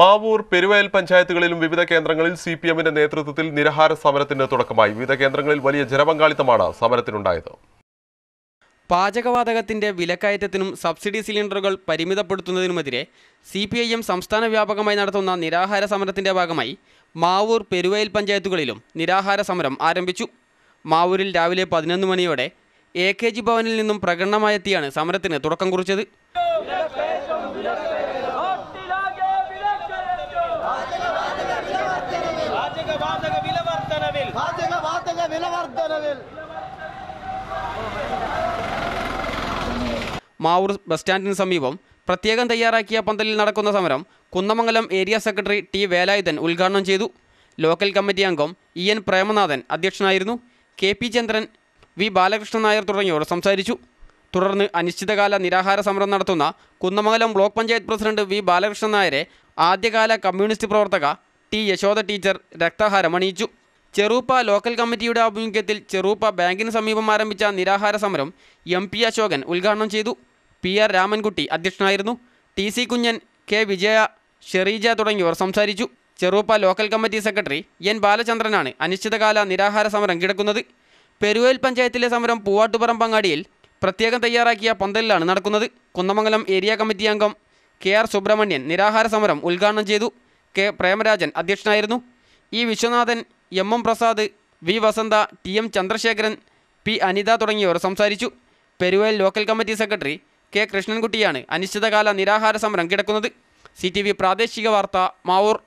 മാവൂർ പെരുവയൽ പഞ്ചായത്തുകളിലും വിവിധ കേന്ദ്രങ്ങളിൽ സി പി എമ്മിന്റെ നേതൃത്വത്തിൽ നിരഹാര സമരത്തിന് തുടക്കമായി വിവിധ കേന്ദ്രങ്ങളിൽ വലിയ ജനപങ്കാളിത്തമാണ് സമരത്തിനുണ്ടായത് പാചകവാതകത്തിന്റെ വിലക്കയറ്റത്തിനും സബ്സിഡി സിലിണ്ടറുകൾ പരിമിതപ്പെടുത്തുന്നതിനുമെതിരെ സി പി ഐ എം സംസ്ഥാന വ്യാപകമായി നടത്തുന്ന നിരാഹാര സമരത്തിന്റെ ഭാഗമായി മാവൂർ പെരുവയൽ പഞ്ചായത്തുകളിലും നിരാഹാര സമരം ആരംഭിച്ചു മാവൂരിൽ രാവിലെ പതിനൊന്ന് മണിയോടെ എ കെ ജി ഭവനിൽ നിന്നും പ്രകടനമായെത്തിയാണ് സമരത്തിന് തുടക്കം കുറിച്ചത് മാവൂർ ബസ് സ്റ്റാൻഡിന് സമീപം പ്രത്യേകം തയ്യാറാക്കിയ പന്തലിൽ നടക്കുന്ന സമരം Kunnamangalam area secretary T Velayudhan ഉദ്ഘാടനം ചെയ്തു ലോക്കൽ കമ്മിറ്റി അംഗം ഇ എൻ പ്രേമനാഥൻ അധ്യക്ഷനായിരുന്നു K P Chandran V Balakrishnan Nair തുടങ്ങിയവർ സംസാരിച്ചു തുടർന്ന് അനിശ്ചിതകാല നിരാഹാര സമരം നടത്തുന്ന Kunnamangalam block panchayat president V Balakrishnan നായരെ ആദ്യകാല കമ്മ്യൂണിസ്റ്റ് പ്രവർത്തക ടി യശോദ ടീച്ചർ രക്തഹാരം അണിയിച്ചു ചെറൂപ്പ ലോക്കൽ കമ്മിറ്റിയുടെ ആഭിമുഖ്യത്തിൽ ചെറൂപ്പ ബാങ്കിന് സമീപം ആരംഭിച്ച നിരാഹാര സമരം എം പി അശോകൻ ഉദ്ഘാടനം ചെയ്തു പി ആർ രാമൻകുട്ടി അധ്യക്ഷനായിരുന്നു T C Kunhan K Vijaya Shereeja തുടങ്ങിയവർ സംസാരിച്ചു Cheruppa local committee secretary N ബാലചന്ദ്രനാണ് അനിശ്ചിതകാല നിരാഹാര സമരം കിടക്കുന്നത് പെരുവേൽ പഞ്ചായത്തിലെ സമരം പൂവാട്ടുപറമ്പങ്ങാടിയിൽ പ്രത്യേകം തയ്യാറാക്കിയ പന്തലിലാണ് നടക്കുന്നത് കുന്നമംഗലം ഏരിയ കമ്മിറ്റി അംഗം കെ ആർ സുബ്രഹ്മണ്യൻ നിരാഹാര സമരം ഉദ്ഘാടനം ചെയ്തു കെ പ്രേമരാജൻ അധ്യക്ഷനായിരുന്നു E Viswanathan M M Prasad V Vasantha T M Chandrasekharan P Anitha തുടങ്ങിയവർ സംസാരിച്ചു Peruvel local committee secretary K കൃഷ്ണൻകുട്ടിയാണ് അനിശ്ചിതകാല നിരാഹാര സമരം കിടക്കുന്നത് സി പ്രാദേശിക വാർത്ത മാവൂർ